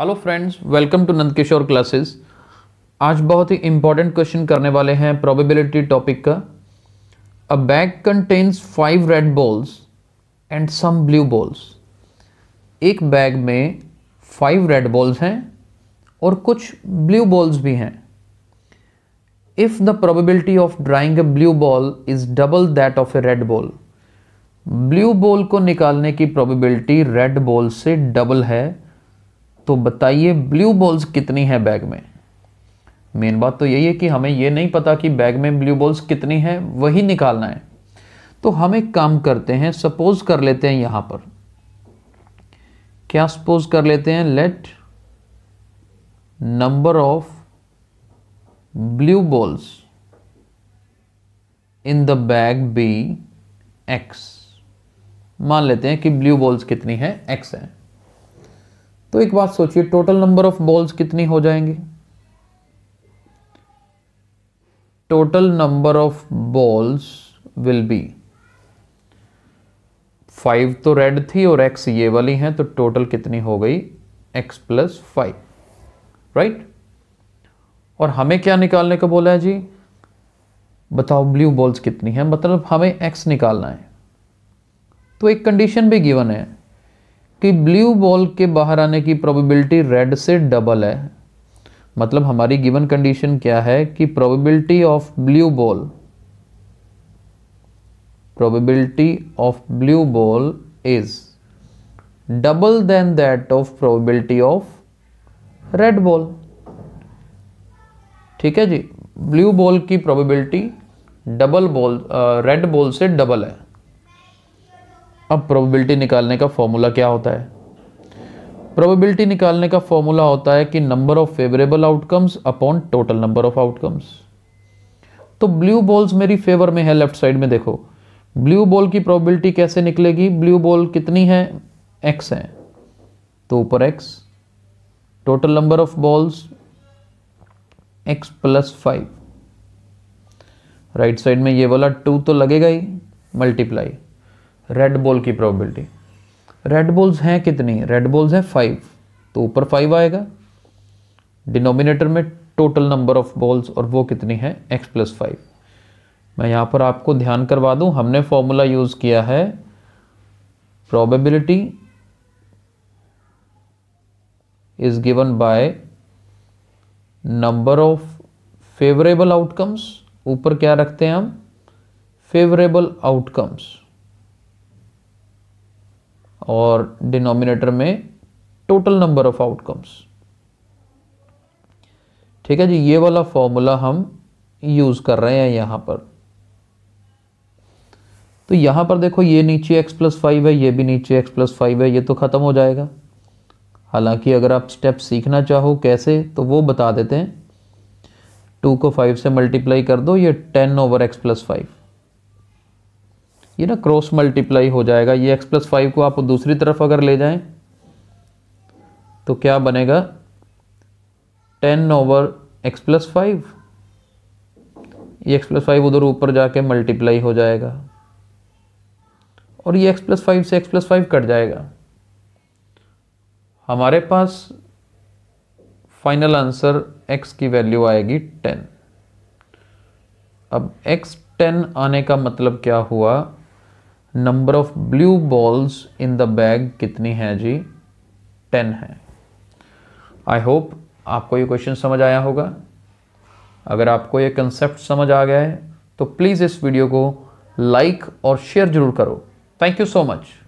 hello friends welcome to Nand Kishore classes आज बहुत ही important question करने वाले हैं प्रोबेबिलिटी टॉपिक का a bag contains five red balls and some blue balls एक बैग में फाइव रेड बॉल्स हैं और कुछ ब्लू बॉल्स भी हैं if the probability of drawing a blue ball is double that of a red ball blue ball को निकालने की प्रोबेबिलिटी रेड बॉल से डबल है तो बताइए ब्लू बॉल्स कितनी है बैग में मेन बात तो यही है कि हमें यह नहीं पता कि बैग में ब्लू बॉल्स कितनी है वही निकालना है तो हम एक काम करते हैं सपोज कर लेते हैं यहां पर क्या सपोज कर लेते हैं let number of blue balls in the bag be x मान लेते हैं कि ब्लू बॉल्स कितनी है एक्स है तो एक बात सोचिए टोटल नंबर ऑफ बॉल्स कितनी हो जाएंगे total number of balls will be five तो रेड थी और एक्स ये वाली हैं तो टोटल कितनी हो गई एक्स प्लस फाइव राइट और हमें क्या निकालने को बोला है जी बताओ ब्लू बॉल्स कितनी हैं मतलब हमें एक्स निकालना है तो एक कंडीशन भी गिवन है कि ब्लू बॉल के बाहर आने की प्रोबेबिलिटी रेड से डबल है मतलब हमारी गिवन कंडीशन क्या है कि probability of blue ball probability of blue ball is double than that of probability of red ball ठीक है जी ब्लू बॉल की probability double ball red ball से डबल है अब प्रोबेबिलिटी निकालने का फॉर्मूला क्या होता है प्रोबेबिलिटी निकालने का फॉर्मूला होता है कि number of favourable outcomes upon total number of outcomes तो ब्लू बॉल्स मेरी फेवर में है लेफ्ट साइड में देखो ब्लू बॉल की प्रोबेबिलिटी कैसे निकलेगी ब्लू बॉल कितनी है एक्स है तो ऊपर x total number of balls x plus five right side में ये वाला टू तो लगेगा ही मल्टीप्लाई रेड बॉल की प्रोबेबिलिटी रेड बॉल्स हैं कितनी रेड बॉल्स हैं फाइव तो ऊपर फाइव आएगा डिनोमिनेटर में टोटल नंबर ऑफ बॉल्स और वो कितनी है एक्स प्लस फाइव मैं यहाँ पर आपको ध्यान करवा दूँ हमने फॉर्मूला यूज़ किया है probability is given by number of favourable outcomes ऊपर क्या रखते हैं हम फेवरेबल आउटकम्स और डिनोमिनेटर में टोटल नंबर ऑफ आउटकम्स ठीक है जी ये वाला फॉर्मूला हम यूज़ कर रहे हैं यहाँ पर तो यहाँ पर देखो ये नीचे x प्लस फाइव है ये भी नीचे x प्लस फाइव है ये तो ख़त्म हो जाएगा हालांकि अगर आप स्टेप सीखना चाहो कैसे तो वो बता देते हैं टू को फाइव से मल्टीप्लाई कर दो ये ten over x plus five ये ना क्रॉस मल्टीप्लाई हो जाएगा ये एक्स प्लस फाइव को आप दूसरी तरफ अगर ले जाएं तो क्या बनेगा ten over x plus five ये एक्स प्लस फाइव उधर ऊपर जाके मल्टीप्लाई हो जाएगा और ये एक्स प्लस फाइव से एक्स प्लस फाइव कट जाएगा हमारे पास फाइनल आंसर एक्स की वैल्यू आएगी टेन अब एक्स टेन आने का मतलब क्या हुआ number of blue balls in the bag कितनी है जी टेन है आई होप आपको ये क्वेश्चन समझ आया होगा अगर आपको ये कंसेप्ट समझ आ गया है तो प्लीज़ इस वीडियो को लाइक और शेयर ज़रूर करो थैंक यू सो मच